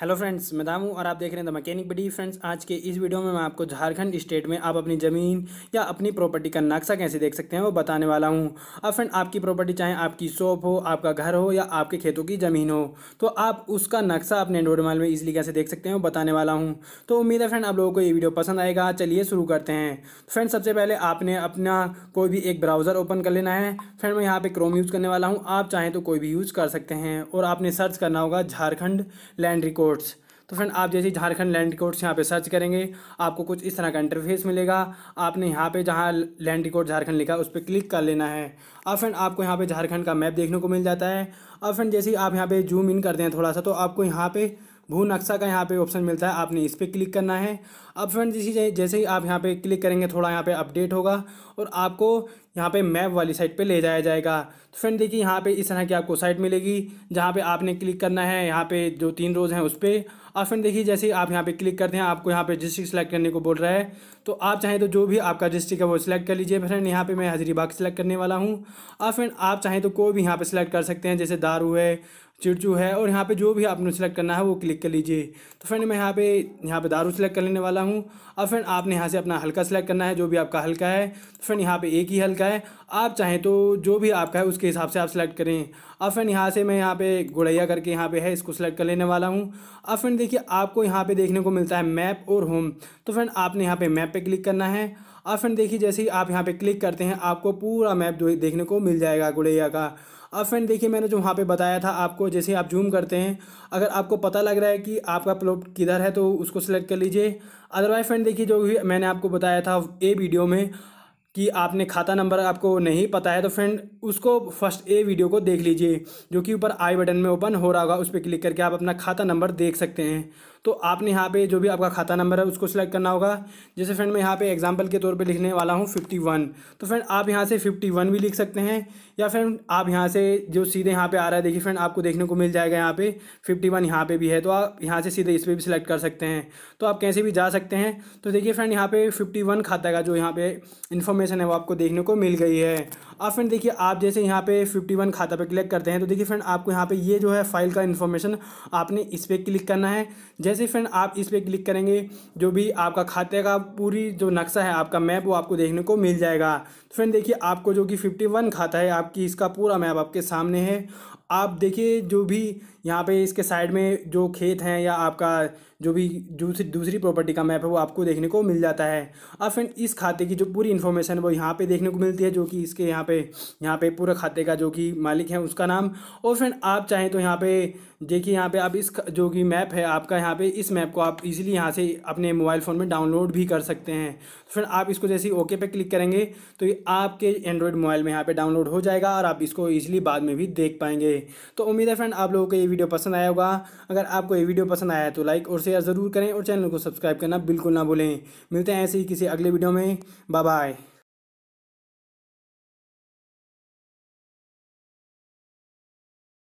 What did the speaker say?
hello friends मैं दामू और आप देख रहे हैं द मैकेनिक बडी फ्रेंड्स आज के इस वीडियो में मैं आपको झारखंड स्टेट में आप अपनी ज़मीन या अपनी प्रॉपर्टी का नक्शा कैसे देख सकते हैं वो बताने वाला हूं अब फ्रेंड आपकी प्रॉपर्टी चाहे आपकी शॉप हो आपका घर हो या आपके खेतों की ज़मीन हो तो आप उसका नक्शा अपने मॉल में इज़िली कैसे देख सकते हैं वो बताने वाला हूँ तो उम्मीद है फ्रेंड आप लोगों को ये वीडियो पसंद आएगा चलिए शुरू करते हैं फ्रेंड सबसे पहले आपने अपना कोई भी एक ब्राउज़र ओपन कर लेना है फ्रेंड मैं यहाँ पर क्रोम यूज़ करने वाला हूँ आप चाहें तो कोई भी यूज़ कर सकते हैं और आपने सर्च करना होगा झारखंड लैंड रिकॉर्ड कोर्ट्स तो फ्रेंड आप जैसे झारखंड लैंड कोर्ट्स यहाँ पे सर्च करेंगे आपको कुछ इस तरह का इंटरफेस मिलेगा आपने यहाँ पे जहाँ लैंड कोर्ट झारखंड लिखा उस पर क्लिक कर लेना है अब फ्रेंड आपको यहाँ पे झारखंड का मैप देखने को मिल जाता है अब फ्रेंड जैसे ही आप यहाँ पे जूम इन करते हैं थोड़ा सा तो आपको यहाँ पे भू नक्शा का यहाँ पे ऑप्शन मिलता है आपने इस पर क्लिक करना है अब फ्रेंड जैसे जैसे ही आप यहाँ पे क्लिक करेंगे थोड़ा यहाँ पे अपडेट होगा और आपको यहाँ पे मैप वाली साइड पे ले जाया जाएगा तो फ्रेंड देखिए यहाँ पे इस तरह की आपको साइट मिलेगी जहाँ पे आपने क्लिक करना है यहाँ पे जो तीन रोज़ हैं उस पर और फ्रेंड देखिए जैसे आप यहाँ पे क्लिक करते हैं आपको यहाँ पे डिस्ट्रिक्ट सेलेक्ट करने को बोल रहा है तो आप चाहें तो जो भी आपका डिस्ट्रिक्ट है वो सिलेक्ट कर लीजिए फ्रेंड यहाँ पर मैं हजरीबाग सेलेक्ट करने वाला हूँ और फ्रेंड आप चाहें तो कोई भी यहाँ पर सिलेक्ट कर सकते हैं जैसे दारू है चिड़चू है और यहाँ पे जो भी आपने सेलेक्ट करना है वो क्लिक कर लीजिए तो फ्रेंड मैं यहाँ पे यहाँ पे दारू सेलेक्ट कर लेने वाला हूँ और फ्रेंड आपने यहाँ से अपना हल्का सेलेक्ट करना है जो भी आपका हल्का है तो फ्रेंड यहाँ पे एक ही हल्का है आप चाहें तो जो भी आपका है उसके हिसाब से आप सेलेक्ट करें अब फ्रेंड यहाँ से मैं यहाँ पे गुड़ैया करके यहाँ पे है इसको सेलेक्ट कर लेने वाला हूँ अब फ्रेंड देखिए आपको यहाँ पे देखने को मिलता है मैप और होम तो फ्रेंड आपने यहाँ पे मैप पे क्लिक करना है अब फ्रेंड देखिए जैसे ही आप यहाँ पे क्लिक करते हैं आपको पूरा मैप देखने को मिल जाएगा गुड़ैया का अब फ्रेंड देखिए मैंने जो वहाँ पे बताया था आपको जैसे आप जूम करते हैं अगर आपको पता लग रहा है कि आपका प्लॉट किधर है तो उसको सिलेक्ट कर लीजिए अदरवाइज फ्रेंड देखिए जो भी मैंने आपको बताया था ए वीडियो में कि आपने खाता नंबर आपको नहीं पता है तो फ्रेंड उसको फर्स्ट ए वीडियो को देख लीजिए जो कि ऊपर आई बटन में ओपन हो रहा होगा उस पर क्लिक करके आप अपना खाता नंबर देख सकते हैं तो आपने यहाँ पे जो भी आपका खाता नंबर है उसको सिलेक्ट करना होगा जैसे फ्रेंड मैं यहाँ पे एग्जांपल के तौर पे लिखने वाला हूँ फिफ्टी वन तो फ्रेंड आप यहाँ से फिफ्टी वन भी लिख सकते हैं या फिर आप यहाँ से जो सीधे यहाँ पे आ रहा है देखिए फ्रेंड आपको देखने को मिल जाएगा यहाँ पे फिफ्टी वन यहाँ पे भी है तो आप यहाँ से सीधे इस पर भी सिलेक्ट कर सकते हैं तो आप कैसे भी जा सकते हैं तो देखिए फ्रेंड यहाँ पे फिफ्टी वन खाता का जो यहाँ पे इन्फॉर्मेशन है वो आपको देखने को मिल गई है अब फ्रेंड देखिए आप जैसे यहाँ पे फिफ्टी वन खाता पर क्लिक करते हैं तो देखिए फ्रेंड आपको यहाँ पे ये जो है फाइल का इन्फॉर्मेशन आपने इस पर क्लिक करना है जैसे जैसे फ्रेंड आप इस पर क्लिक करेंगे जो भी आपका खाते का पूरी जो नक्शा है आपका मैप वो आपको देखने को मिल जाएगा फ्रेंड देखिए आपको जो कि फिफ्टी वन खाता है आपकी इसका पूरा मैप आपके सामने है आप देखिए जो भी यहाँ पे इसके साइड में जो खेत हैं या आपका जो भी दूसरी दूसरी प्रॉपर्टी का मैप है वो आपको देखने को मिल जाता है अब फ्रेंड इस खाते की जो पूरी इन्फॉर्मेशन है वो यहाँ पे देखने को मिलती है जो कि इसके यहाँ पे यहाँ पे पूरा खाते का जो कि मालिक है उसका नाम और फ्रेंड आप चाहें तो यहाँ पर देखिए यहाँ पर आप इस जो कि मैप है आपका यहाँ पर इस मैप को आप इजीली यहाँ से अपने मोबाइल फ़ोन में डाउनलोड भी कर सकते हैं तो फ्रेंड आप इसको जैसे ओके पे क्लिक करेंगे तो ये आपके एंड्रॉयड मोबाइल में यहाँ पे डाउनलोड हो जाएगा और आप इसको ईजिली बाद में भी देख पाएंगे तो उम्मीद है फ्रेंड आप लोगों को ये वीडियो पसंद आया होगा अगर आपको ये वीडियो पसंद आया है तो लाइक और शेयर ज़रूर करें और चैनल को सब्सक्राइब करना बिल्कुल ना भूलें मिलते हैं ऐसे ही किसी अगले वीडियो में बाय बाय